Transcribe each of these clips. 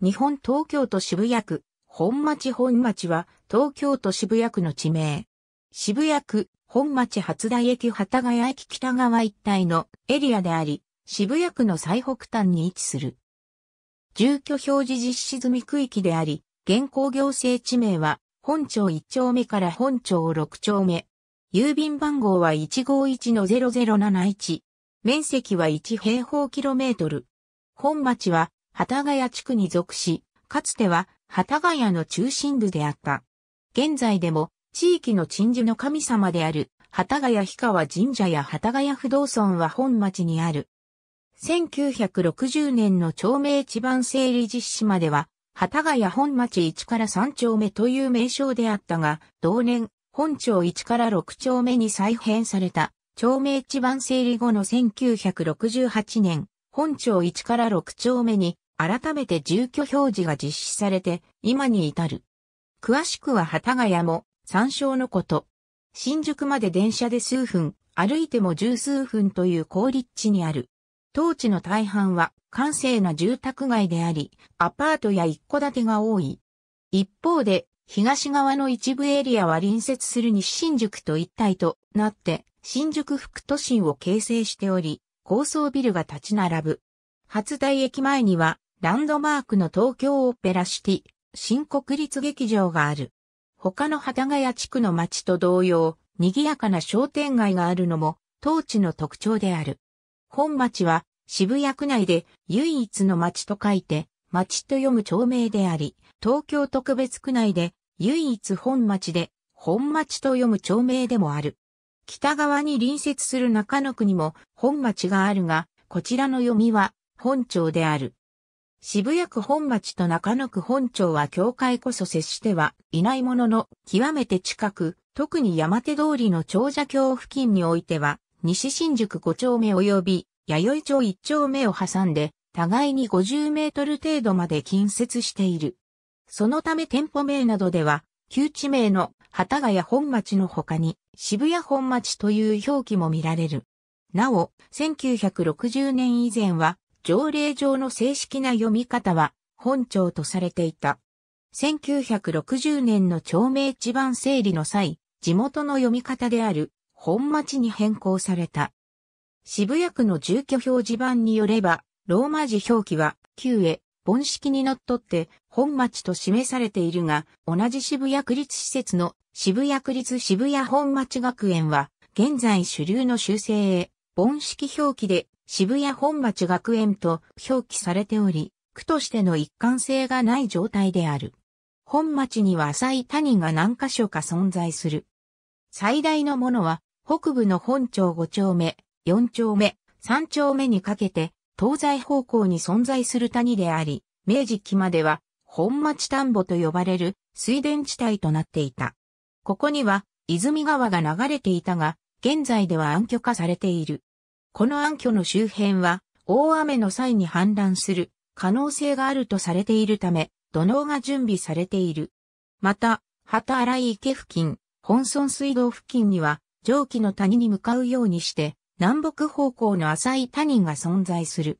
日本東京都渋谷区、本町本町は東京都渋谷区の地名。渋谷区、本町初台駅幡ヶ谷駅北側一帯のエリアであり、渋谷区の最北端に位置する。住居表示実施済み区域であり、現行行政地名は本町1丁目から本町6丁目。郵便番号は151-0071。面積は1平方キロメートル。本町は幡ヶ谷地区に属し、かつては幡ヶ谷の中心部であった。現在でも地域の鎮守の神様である幡ヶ谷氷川神社や幡ヶ谷不動村は本町にある。1960年の町名地盤整理実施までは、幡ヶ谷本町1から3丁目という名称であったが、同年、本町1から6丁目に再編された、町名地盤整理後の1968年、本町1から6丁目に改めて住居表示が実施されて、今に至る。詳しくは旗ヶ谷も、参照のこと。新宿まで電車で数分、歩いても十数分という高立地にある。当地の大半は、閑静な住宅街であり、アパートや一戸建てが多い。一方で、東側の一部エリアは隣接する西新宿と一体となって、新宿副都心を形成しており、高層ビルが立ち並ぶ。初台駅前にはランドマークの東京オペラシティ、新国立劇場がある。他の幡ヶ谷地区の町と同様、賑やかな商店街があるのも、当地の特徴である。本町は、渋谷区内で唯一の町と書いて、町と読む町名であり、東京特別区内で唯一本町で、本町と読む町名でもある。北側に隣接する中野区にも本町があるが、こちらの読みは本町である。渋谷区本町と中野区本町は境界こそ接してはいないものの極めて近く、特に山手通りの長者橋付近においては、西新宿5丁目及び弥生町1丁目を挟んで、互いに50メートル程度まで近接している。そのため店舗名などでは、旧地名の幡ヶ谷本町の他に渋谷本町という表記も見られる。なお、1960年以前は条例上の正式な読み方は本庁とされていた。1960年の町名地盤整理の際、地元の読み方である本町に変更された。渋谷区の住居表示板によれば、ローマ字表記は旧へ本式にのっとって本町と示されているが、同じ渋谷区立施設の渋谷区立渋谷本町学園は、現在主流の修正へ本式表記で渋谷本町学園と表記されており、区としての一貫性がない状態である。本町には浅い谷が何箇所か存在する。最大のものは、北部の本町5丁目、4丁目、3丁目にかけて、東西方向に存在する谷であり、明治期までは、本町田んぼと呼ばれる水田地帯となっていた。ここには、泉川が流れていたが、現在では暗渠化されている。この暗渠の周辺は、大雨の際に氾濫する可能性があるとされているため、土のが準備されている。また、旗荒井池付近、本村水道付近には、蒸気の谷に向かうようにして、南北方向の浅い谷が存在する。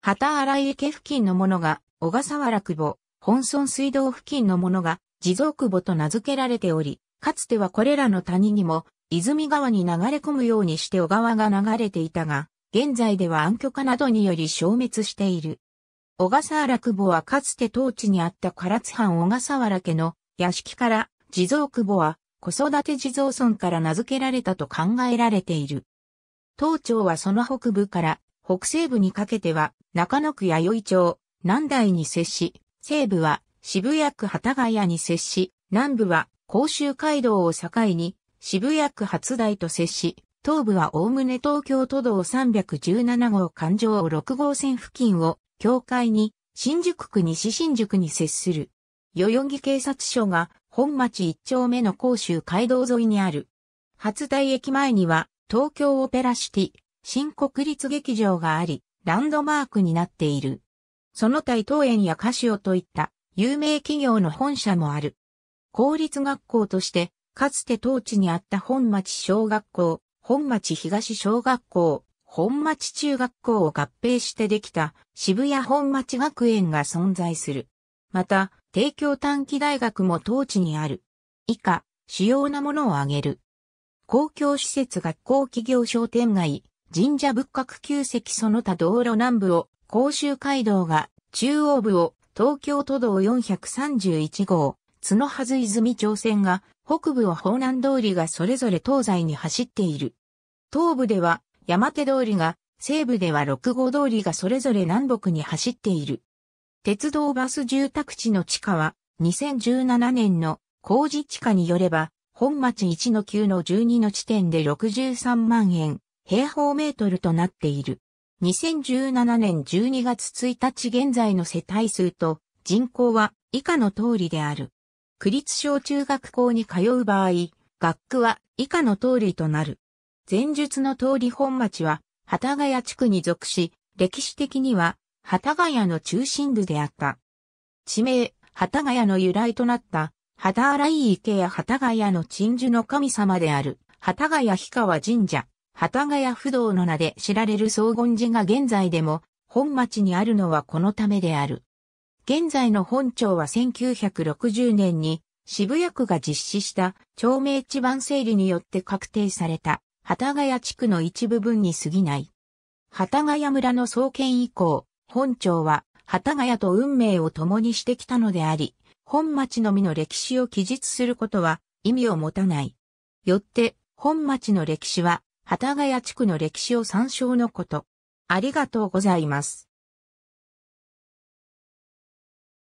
旗荒井池付近のものが、小笠原久保、本村水道付近のものが、地蔵久保と名付けられており、かつてはこれらの谷にも、泉川に流れ込むようにして小川が流れていたが、現在では暗渠化などにより消滅している。小笠原久保はかつて当地にあった唐津藩小笠原家の屋敷から地蔵久保は子育て地蔵村から名付けられたと考えられている。当庁はその北部から北西部にかけては中野区弥生町、南台に接し、西部は渋谷区幡ヶ谷に接し、南部は甲州街道を境に渋谷区初台と接し、東部は概ね東京都道317号環状6号線付近を境界に新宿区西新宿に接する。代々木警察署が本町一丁目の甲州街道沿いにある。初台駅前には東京オペラシティ、新国立劇場があり、ランドマークになっている。その他伊東園やカシオといった有名企業の本社もある。公立学校としてかつて当地にあった本町小学校、本町東小学校、本町中学校を合併してできた渋谷本町学園が存在する。また、帝京短期大学も当地にある。以下、主要なものを挙げる。公共施設学校企業商店街、神社仏閣旧跡その他道路南部を、甲州街道が、中央部を、東京都道431号、角はず泉町線が北部を方南通りがそれぞれ東西に走っている。東部では山手通りが、西部では六号通りがそれぞれ南北に走っている。鉄道バス住宅地の地価は2017年の工事地価によれば、本町1の9の12の地点で63万円、平方メートルとなっている。2017年12月1日現在の世帯数と人口は以下の通りである。区立小中学校に通う場合、学区は以下の通りとなる。前述の通り本町は、幡ヶ谷地区に属し、歴史的には、幡ヶ谷の中心部であった。地名、幡ヶ谷の由来となった、幡荒い池や幡ヶ谷の鎮守の神様である、幡ヶ谷氷川神社、幡ヶ谷不動の名で知られる荘厳寺が現在でも、本町にあるのはこのためである。現在の本庁は1960年に渋谷区が実施した町名地盤整理によって確定された幡ヶ谷地区の一部分に過ぎない。幡ヶ谷村の創建以降、本町は幡ヶ谷と運命を共にしてきたのであり、本町のみの歴史を記述することは意味を持たない。よって、本町の歴史は、幡ヶ谷地区の歴史を参照のこと。ありがとうございます。